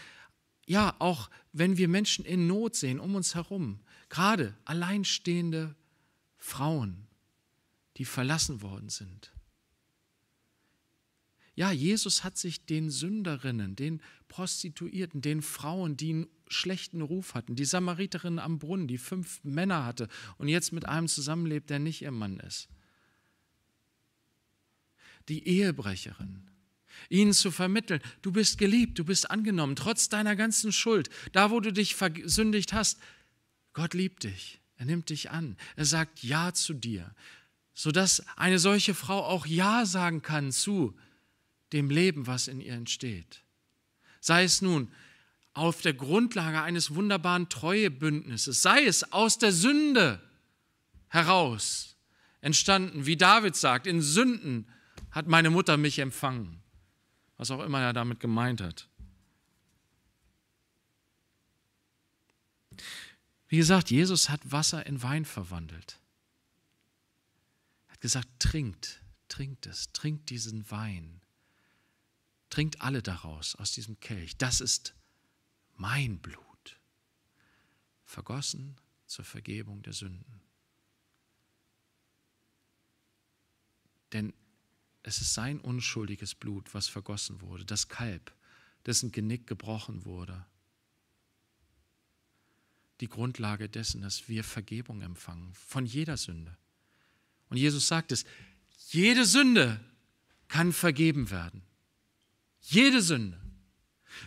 ja, auch wenn wir Menschen in Not sehen, um uns herum, gerade alleinstehende Frauen, die verlassen worden sind. Ja, Jesus hat sich den Sünderinnen, den Prostituierten, den Frauen, die einen schlechten Ruf hatten, die Samariterin am Brunnen, die fünf Männer hatte und jetzt mit einem zusammenlebt, der nicht ihr Mann ist, die Ehebrecherin, ihnen zu vermitteln, du bist geliebt, du bist angenommen, trotz deiner ganzen Schuld, da wo du dich versündigt hast. Gott liebt dich, er nimmt dich an, er sagt Ja zu dir, sodass eine solche Frau auch Ja sagen kann zu dem Leben, was in ihr entsteht. Sei es nun auf der Grundlage eines wunderbaren Treuebündnisses, sei es aus der Sünde heraus entstanden, wie David sagt, in Sünden hat meine Mutter mich empfangen was auch immer er damit gemeint hat. Wie gesagt, Jesus hat Wasser in Wein verwandelt. Er hat gesagt, trinkt, trinkt es, trinkt diesen Wein. Trinkt alle daraus, aus diesem Kelch. Das ist mein Blut, vergossen zur Vergebung der Sünden. Denn es ist sein unschuldiges Blut, was vergossen wurde, das Kalb, dessen Genick gebrochen wurde. Die Grundlage dessen, dass wir Vergebung empfangen von jeder Sünde. Und Jesus sagt es, jede Sünde kann vergeben werden. Jede Sünde.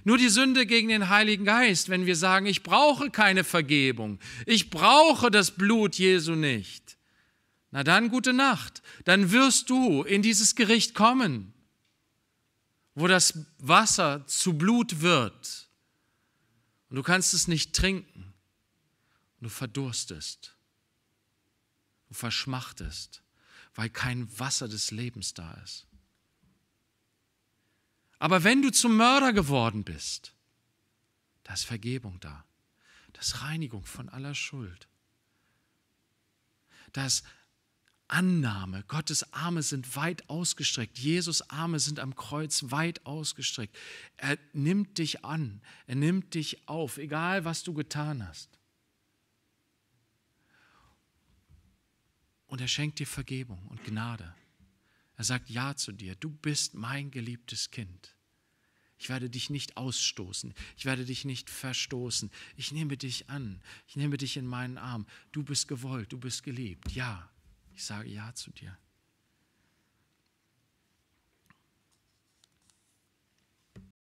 Nur die Sünde gegen den Heiligen Geist, wenn wir sagen, ich brauche keine Vergebung, ich brauche das Blut Jesu nicht. Na dann gute Nacht. Dann wirst du in dieses Gericht kommen, wo das Wasser zu Blut wird. Und du kannst es nicht trinken. Und du verdurstest. Du verschmachtest, weil kein Wasser des Lebens da ist. Aber wenn du zum Mörder geworden bist, da ist Vergebung da. Da ist Reinigung von aller Schuld. Da ist Annahme. Gottes Arme sind weit ausgestreckt. Jesus Arme sind am Kreuz weit ausgestreckt. Er nimmt dich an. Er nimmt dich auf, egal was du getan hast. Und er schenkt dir Vergebung und Gnade. Er sagt Ja zu dir. Du bist mein geliebtes Kind. Ich werde dich nicht ausstoßen. Ich werde dich nicht verstoßen. Ich nehme dich an. Ich nehme dich in meinen Arm. Du bist gewollt. Du bist geliebt. Ja. Ich sage Ja zu dir.